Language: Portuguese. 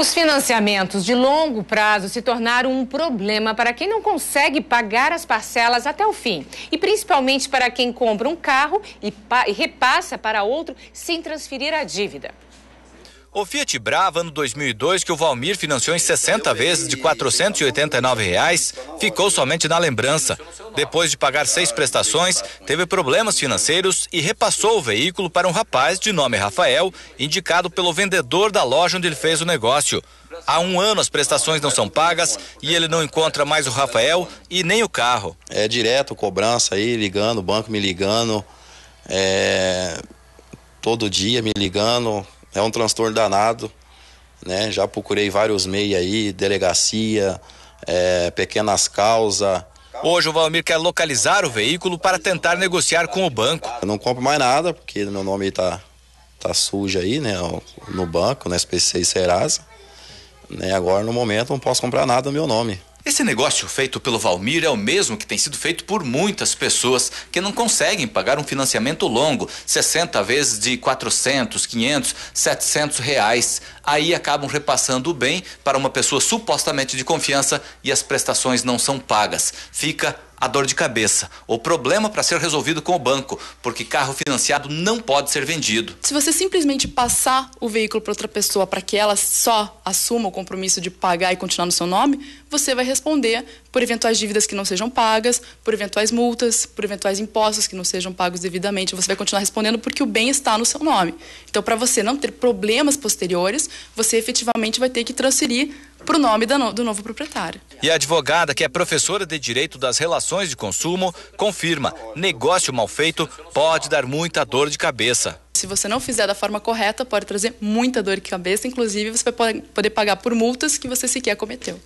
Os financiamentos de longo prazo se tornaram um problema para quem não consegue pagar as parcelas até o fim. E principalmente para quem compra um carro e, e repassa para outro sem transferir a dívida. O Fiat Brava, ano 2002, que o Valmir financiou em 60 vezes de R$ 489, reais, ficou somente na lembrança. Depois de pagar seis prestações, teve problemas financeiros e repassou o veículo para um rapaz de nome Rafael, indicado pelo vendedor da loja onde ele fez o negócio. Há um ano as prestações não são pagas e ele não encontra mais o Rafael e nem o carro. É direto cobrança aí, ligando, o banco me ligando, é, todo dia me ligando, é um transtorno danado, né? Já procurei vários meios aí, delegacia, é, pequenas causas. Hoje o Valmir quer localizar o veículo para tentar negociar com o banco. Eu não compro mais nada, porque meu nome está tá sujo aí, né? No banco, na SPC e Serasa. Né? Agora, no momento, não posso comprar nada no meu nome. Esse negócio feito pelo Valmir é o mesmo que tem sido feito por muitas pessoas que não conseguem pagar um financiamento longo, 60 vezes de 400, 500, 700 reais. Aí acabam repassando o bem para uma pessoa supostamente de confiança e as prestações não são pagas. Fica a dor de cabeça, o problema para ser resolvido com o banco, porque carro financiado não pode ser vendido. Se você simplesmente passar o veículo para outra pessoa para que ela só assuma o compromisso de pagar e continuar no seu nome, você vai responder por eventuais dívidas que não sejam pagas, por eventuais multas, por eventuais impostos que não sejam pagos devidamente. Você vai continuar respondendo porque o bem está no seu nome. Então, para você não ter problemas posteriores, você efetivamente vai ter que transferir para o nome do novo proprietário. E a advogada, que é professora de Direito das Relações de Consumo, confirma: negócio mal feito pode dar muita dor de cabeça. Se você não fizer da forma correta, pode trazer muita dor de cabeça, inclusive você vai poder pagar por multas que você sequer cometeu.